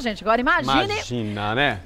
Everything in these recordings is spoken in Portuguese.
gente. Agora imagine. Imagina, né?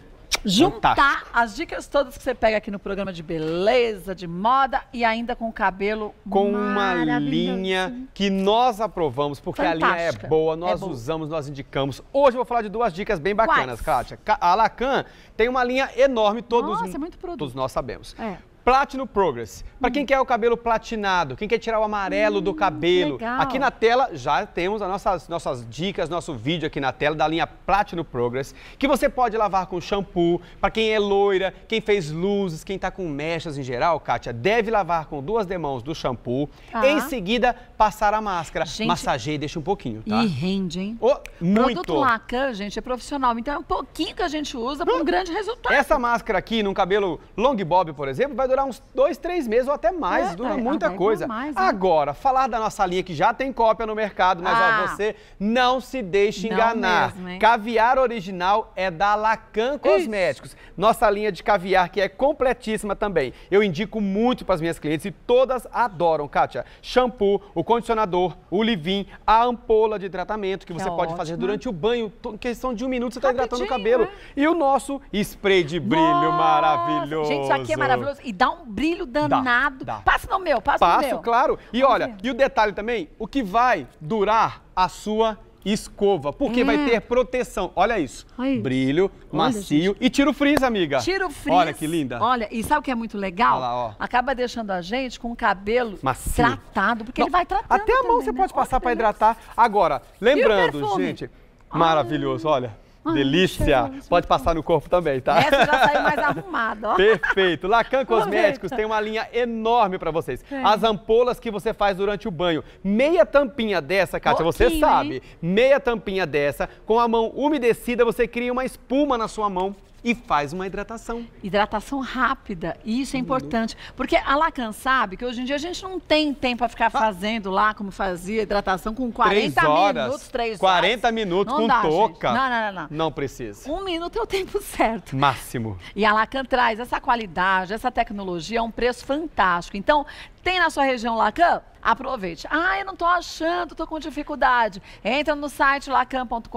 Juntar Fantástico. as dicas todas que você pega aqui no programa de beleza, de moda e ainda com o cabelo Com uma linha que nós aprovamos, porque Fantástica. a linha é boa, é nós é usamos, nós indicamos. Hoje eu vou falar de duas dicas bem bacanas, Kátia. A Lacan tem uma linha enorme, todos, Nossa, é todos nós sabemos. É. Platinum Progress. Para quem hum. quer o cabelo platinado, quem quer tirar o amarelo hum, do cabelo, legal. aqui na tela já temos as nossas, nossas dicas, nosso vídeo aqui na tela da linha Platinum Progress, que você pode lavar com shampoo. Para quem é loira, quem fez luzes, quem tá com mechas em geral, Kátia, deve lavar com duas demãos do shampoo. Tá. Em seguida, passar a máscara. Gente, Massageia e deixa um pouquinho, tá? E rende, hein? Oh, muito. Produto Lacan, gente, é profissional. Então é um pouquinho que a gente usa para um hum. grande resultado. Essa máscara aqui, num cabelo long bob, por exemplo, vai durar uns dois, três meses ou até mais, é, dura tá, muita coisa. Mais, Agora, falar da nossa linha que já tem cópia no mercado, mas ah, ó, você não se deixe enganar. Mesmo, caviar original é da Lacan Cosméticos. Isso. Nossa linha de caviar que é completíssima também. Eu indico muito para as minhas clientes e todas adoram, Kátia. Shampoo, o condicionador, o livin, a ampola de tratamento que você é pode ótimo. fazer durante o banho, em questão de um minuto você está hidratando o cabelo. Né? E o nosso spray de brilho nossa. maravilhoso. Gente, isso aqui é maravilhoso e dá dá um brilho danado. Dá, dá. Passa no meu, passa Passo, no meu. Passo, claro. E Vamos olha, ver. e o detalhe também, o que vai durar a sua escova, porque vai hum. ter proteção. Olha isso. Brilho, Olha, macio gente. e tira o frizz, amiga. Tira o frizz. Olha que linda. Olha, e sabe o que é muito legal? Lá, Acaba deixando a gente com o cabelo macio. tratado, porque Não, ele vai tratando Até a mão também, você né? pode passar para hidratar. Agora, lembrando, gente, maravilhoso, ah. olha. Delícia! Pode passar no corpo também, tá? Essa já saiu mais arrumada, ó. Perfeito. Lacan Cosméticos tem uma linha enorme para vocês. As ampolas que você faz durante o banho. Meia tampinha dessa, Kátia, Pouquinho, você sabe. Hein? Meia tampinha dessa, com a mão umedecida, você cria uma espuma na sua mão e faz uma hidratação. Hidratação rápida, e isso é importante. Porque a Lacan sabe que hoje em dia a gente não tem tempo para ficar ah. fazendo lá como fazia hidratação com 40 três horas, minutos, 3 horas. 40 minutos não com dá, touca. Não, não, não, não, não. precisa. Um minuto é o tempo certo. Máximo. E a Lacan traz essa qualidade, essa tecnologia a um preço fantástico. Então, tem na sua região Lacan? Aproveite. Ah, eu não estou achando, estou com dificuldade. Entra no site lacan.com.br.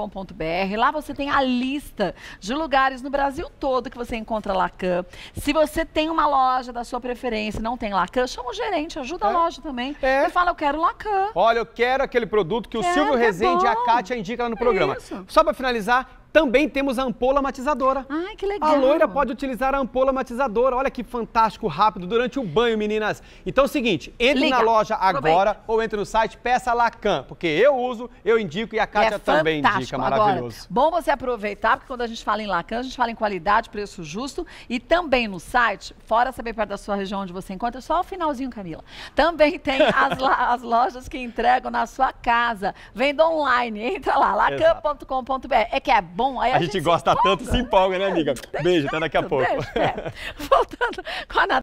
Lá você tem a lista de lugares no Brasil todo que você encontra Lacan. Se você tem uma loja da sua preferência e não tem Lacan, chama o gerente, ajuda é. a loja também. É. E fala, eu quero Lacan. Olha, eu quero aquele produto que o Silvio que é Rezende e a Kátia indicam lá no é programa. Isso. Só para finalizar, também temos a ampola matizadora. Ai, que legal. A loira pode utilizar a ampola matizadora. Olha que fantástico, rápido, durante o banho, meninas. Então é o seguinte, entre Liga. na loja agora Aproveita. ou entre no site, peça a Lacan, porque eu uso, eu indico e a Kátia é também indica, maravilhoso. Agora, bom você aproveitar, porque quando a gente fala em Lacan, a gente fala em qualidade, preço justo e também no site, fora saber perto da sua região onde você encontra, é só o finalzinho, Camila. Também tem as, as lojas que entregam na sua casa. Venda online, entra lá, lacan.com.br. É que é bom bom. Aí a, a gente, gente gosta empolga. tanto, se empolga, né, amiga? Beijo, até daqui a pouco. Beijo, é. Voltando com a Natália.